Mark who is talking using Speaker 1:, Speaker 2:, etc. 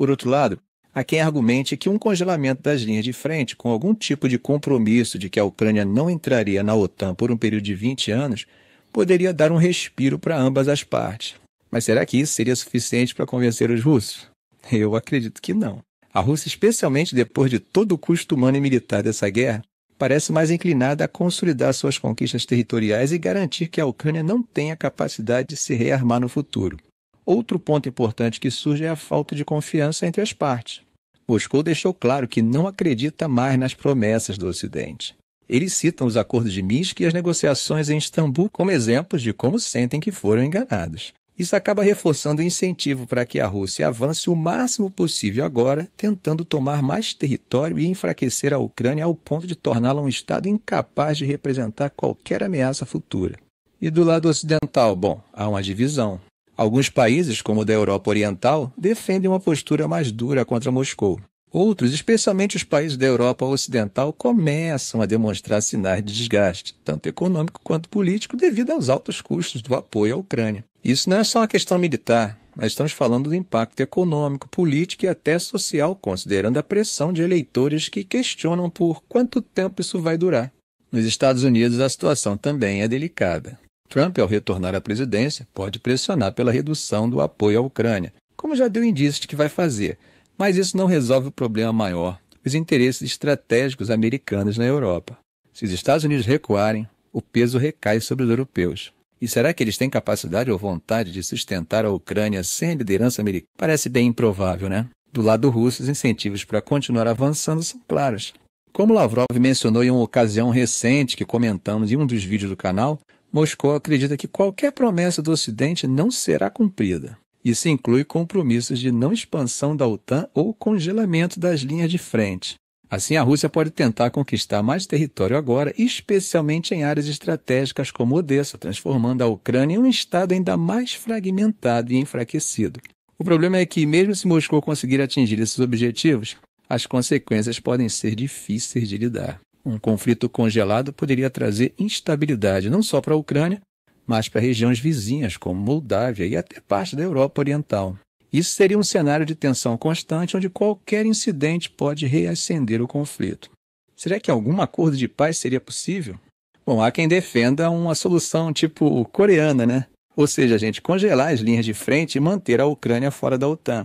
Speaker 1: Por outro lado, há quem argumente que um congelamento das linhas de frente, com algum tipo de compromisso de que a Ucrânia não entraria na OTAN por um período de 20 anos, poderia dar um respiro para ambas as partes. Mas será que isso seria suficiente para convencer os russos? Eu acredito que não. A Rússia, especialmente depois de todo o custo humano e militar dessa guerra, parece mais inclinada a consolidar suas conquistas territoriais e garantir que a Ucrânia não tenha capacidade de se rearmar no futuro. Outro ponto importante que surge é a falta de confiança entre as partes. Moscou deixou claro que não acredita mais nas promessas do Ocidente. Eles citam os acordos de Minsk e as negociações em Istambul como exemplos de como sentem que foram enganados. Isso acaba reforçando o incentivo para que a Rússia avance o máximo possível agora, tentando tomar mais território e enfraquecer a Ucrânia ao ponto de torná-la um Estado incapaz de representar qualquer ameaça futura. E do lado ocidental, bom, há uma divisão. Alguns países, como o da Europa Oriental, defendem uma postura mais dura contra Moscou. Outros, especialmente os países da Europa Ocidental, começam a demonstrar sinais de desgaste, tanto econômico quanto político, devido aos altos custos do apoio à Ucrânia. Isso não é só uma questão militar, nós estamos falando do impacto econômico, político e até social, considerando a pressão de eleitores que questionam por quanto tempo isso vai durar. Nos Estados Unidos, a situação também é delicada. Trump, ao retornar à presidência, pode pressionar pela redução do apoio à Ucrânia, como já deu indícios de que vai fazer. Mas isso não resolve o problema maior: os interesses estratégicos americanos na Europa. Se os Estados Unidos recuarem, o peso recai sobre os europeus. E será que eles têm capacidade ou vontade de sustentar a Ucrânia sem a liderança americana? Parece bem improvável, né? Do lado russo, os incentivos para continuar avançando são claros. Como Lavrov mencionou em uma ocasião recente que comentamos em um dos vídeos do canal, Moscou acredita que qualquer promessa do Ocidente não será cumprida. Isso inclui compromissos de não expansão da OTAN ou congelamento das linhas de frente. Assim, a Rússia pode tentar conquistar mais território agora, especialmente em áreas estratégicas como Odessa, transformando a Ucrânia em um estado ainda mais fragmentado e enfraquecido. O problema é que, mesmo se Moscou conseguir atingir esses objetivos, as consequências podem ser difíceis de lidar. Um conflito congelado poderia trazer instabilidade não só para a Ucrânia, mas para regiões vizinhas como Moldávia e até parte da Europa Oriental. Isso seria um cenário de tensão constante onde qualquer incidente pode reacender o conflito. Será que algum acordo de paz seria possível? Bom, há quem defenda uma solução tipo coreana, né? Ou seja, a gente congelar as linhas de frente e manter a Ucrânia fora da OTAN.